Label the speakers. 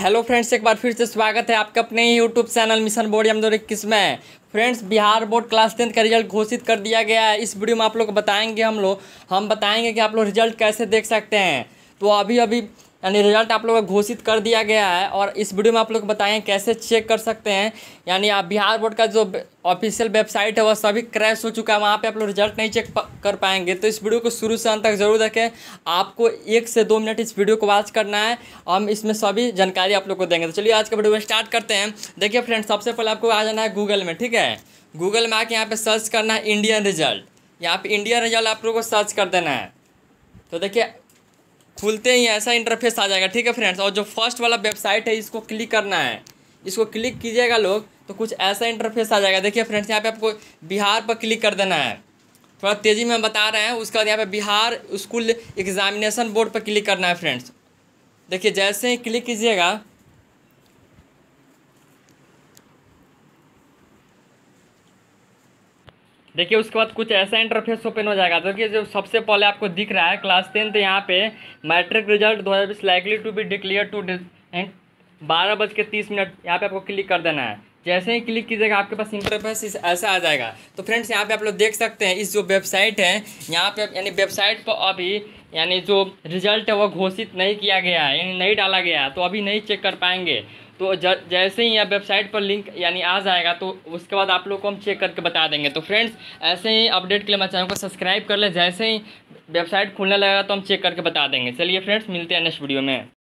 Speaker 1: hello friends एक बार फिर से स्वागत है आपका अपने ही यूट्यूब चैनल मिशन बोर्ड यम दो इक्कीस में friends Bihar board class tenth का रिजल्ट घोषित कर दिया गया है इस वीडियो में आप लोग बताएंगे हम लोग हम बताएंगे कि आप लोग रिजल्ट कैसे देख सकते हैं तो अभी अभी यानी रिजल्ट आप लोगों का घोषित कर दिया गया है और इस वीडियो में आप लोग बताएं कैसे चेक कर सकते हैं यानी आप बिहार बोर्ड का जो ऑफिशियल वेबसाइट है वह सभी क्रैश हो चुका है वहाँ पे आप लोग रिजल्ट नहीं चेक कर पाएंगे तो इस वीडियो को शुरू से अंत तक जरूर देखें आपको एक से दो मिनट इस वीडियो को वॉच करना है हम इसमें सभी जानकारी आप लोग को देंगे तो चलिए आज का वीडियो स्टार्ट करते हैं देखिए फ्रेंड सबसे पहले आपको आ जाना है गूगल में ठीक है गूगल में आके यहाँ पर सर्च करना है इंडियन रिजल्ट यहाँ पर इंडियन रिजल्ट आप लोग को सर्च कर देना है तो देखिए खुलते ही ऐसा इंटरफेस आ जाएगा ठीक है फ्रेंड्स और जो फर्स्ट वाला वेबसाइट है इसको क्लिक करना है इसको क्लिक कीजिएगा लोग तो कुछ ऐसा इंटरफेस आ जाएगा देखिए फ्रेंड्स यहाँ पे आपको बिहार पर क्लिक कर देना है थोड़ा तेज़ी में हम बता रहे हैं उसके बाद यहाँ पे बिहार स्कूल एग्जामिनेशन बोर्ड पर क्लिक करना है फ्रेंड्स देखिए जैसे ही क्लिक कीजिएगा देखिए उसके बाद कुछ ऐसा इंटरफेस ओपन हो जाएगा देखिए जो सबसे पहले आपको दिख रहा है क्लास टेंथ यहाँ पे मैट्रिक रिजल्ट दो हज़ार बीस likely to be declare to and बारह बज के तीस मिनट यहाँ पे आपको क्लिक कर देना है जैसे ही क्लिक कीजिएगा आपके पास इंटरफेस ऐसा आ जाएगा तो फ्रेंड्स यहाँ पे आप लोग देख सकते हैं इस जो वेबसाइट है यहाँ पे यानी वेबसाइट पर अभी यानी जो रिजल्ट है वो घोषित नहीं किया गया है यानी नहीं डाला गया है तो अभी नहीं चेक कर पाएंगे तो जैसे ही आप वेबसाइट पर लिंक यानी आ जाएगा तो उसके बाद आप लोग को हम चेक करके बता देंगे तो फ्रेंड्स ऐसे ही अपडेट के लिए मैं चैनल को सब्सक्राइब कर लें जैसे ही वेबसाइट खुलने लगेगा तो हम चेक करके बता देंगे चलिए फ्रेंड्स मिलते हैं नेक्स्ट वीडियो में